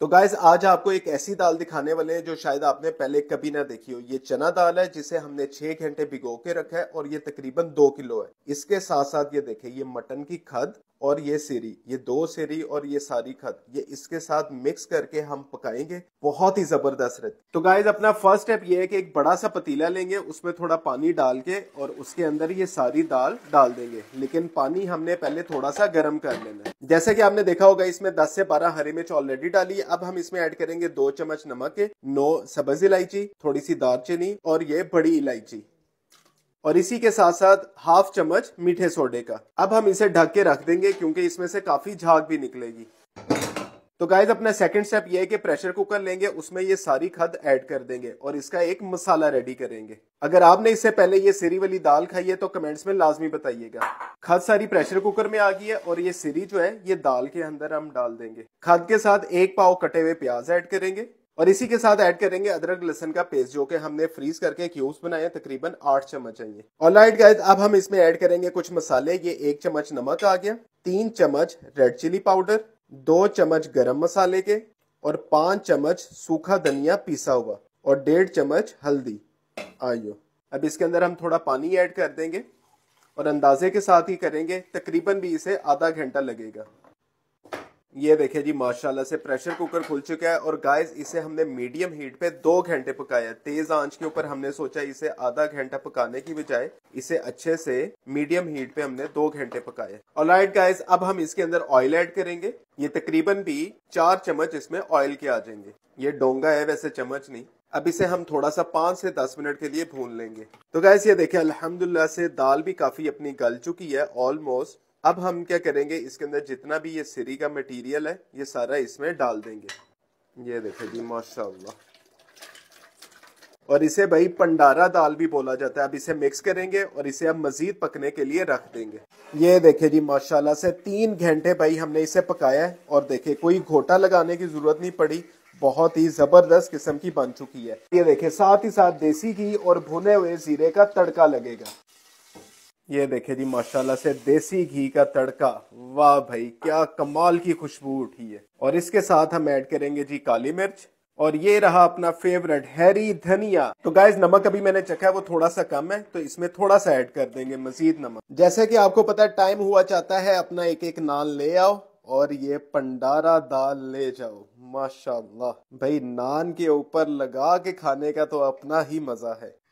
तो गाइज आज आपको एक ऐसी दाल दिखाने वाले हैं जो शायद आपने पहले कभी ना देखी हो ये चना दाल है जिसे हमने छह घंटे भिगो के रखा है और ये तकरीबन दो किलो है इसके साथ साथ ये देखे ये मटन की खद और ये सीरी ये दो सीरी और ये सारी खत ये इसके साथ मिक्स करके हम पकाएंगे बहुत ही जबरदस्त रहती तो गाइज अपना फर्स्ट स्टेप ये है कि एक बड़ा सा पतीला लेंगे उसमें थोड़ा पानी डाल के और उसके अंदर ये सारी दाल डाल देंगे लेकिन पानी हमने पहले थोड़ा सा गर्म कर लेना जैसे कि आपने देखा होगा इसमें 10 से 12 हरी मिर्च ऑलरेडी डाली अब हम इसमें ऐड करेंगे दो चम्मच नमक नौ सब्ज इलायची थोड़ी सी दालचीनी और ये बड़ी इलायची और इसी के साथ साथ हाफ चम्मच मीठे सोडे का अब हम इसे ढक के रख देंगे क्योंकि इसमें से काफी झाग भी निकलेगी तो गाइज अपना सेकंड स्टेप ये है कि प्रेशर कुकर लेंगे उसमें ये सारी खद ऐड कर देंगे और इसका एक मसाला रेडी करेंगे अगर आपने इससे पहले ये सिरी वाली दाल खाई है तो कमेंट्स में लाजमी बताइएगा खद सारी प्रेशर कुकर में आ गई है और ये सिरी जो है ये दाल के अंदर हम डाल देंगे खद के साथ एक पाव कटे हुए प्याज ऐड करेंगे और इसी के साथ ऐड करेंगे अदरक लहसन का पेस्ट जो कि हमने फ्रीज करके क्यूब्स बनाए तकरीबन आठ चम्मच चाहिए लाइट गाइज अब हम इसमें ऐड करेंगे कुछ मसाले ये एक चम्मच नमक आ गया तीन चम्मच रेड चिली पाउडर दो चम्मच गरम मसाले के और पाँच चम्मच सूखा धनिया पीसा हुआ और डेढ़ चम्मच हल्दी आइयो अब इसके अंदर हम थोड़ा पानी ऐड कर देंगे और अंदाजे के साथ ही करेंगे तकरीबन भी इसे आधा घंटा लगेगा ये देखिए जी माशाल्लाह से प्रेशर कुकर खुल चुका है और गाइस इसे हमने मीडियम हीट पे दो घंटे पकाया तेज आंच के ऊपर हमने सोचा इसे आधा घंटा पकाने की बजाय इसे अच्छे से मीडियम हीट पे हमने दो घंटे पकाया और लाइट गाइज अब हम इसके अंदर ऑयल ऐड करेंगे ये तकरीबन भी चार चम्मच इसमें ऑयल के आ जाएंगे ये डोंगा है वैसे चम्मच नहीं अब इसे हम थोड़ा सा पांच से दस मिनट के लिए भून लेंगे तो गैस ये देखें अल्हम्दुलिल्लाह से दाल भी काफी अपनी गल चुकी है ऑलमोस्ट अब हम क्या करेंगे इसके अंदर जितना भी ये सिरी का मटेरियल है ये सारा इसमें डाल देंगे ये देखो जी माशाल्लाह और इसे भाई पंडारा दाल भी बोला जाता है अब इसे मिक्स करेंगे और इसे अब मजीद पकने के लिए रख देंगे ये देखे जी माशाल्लाह से तीन घंटे भाई हमने इसे पकाया है और देखे कोई घोटा लगाने की जरूरत नहीं पड़ी बहुत ही जबरदस्त किस्म की बन चुकी है ये देखे साथ ही साथ देसी घी और भुने हुए जीरे का तड़का लगेगा ये देखे जी माशाल्लाह से देसी घी का तड़का वाह भाई क्या कमाल की खुशबू उठी है और इसके साथ हम ऐड करेंगे जी काली मिर्च और ये रहा अपना फेवरेट हैरी धनिया तो गाइज नमक अभी मैंने चखा है वो थोड़ा सा कम है तो इसमें थोड़ा सा ऐड कर देंगे मजीद नमक जैसे कि आपको पता है टाइम हुआ चाहता है अपना एक एक नान ले आओ और ये पंडारा दाल ले जाओ माशाल्लाह भाई नान के ऊपर लगा के खाने का तो अपना ही मजा है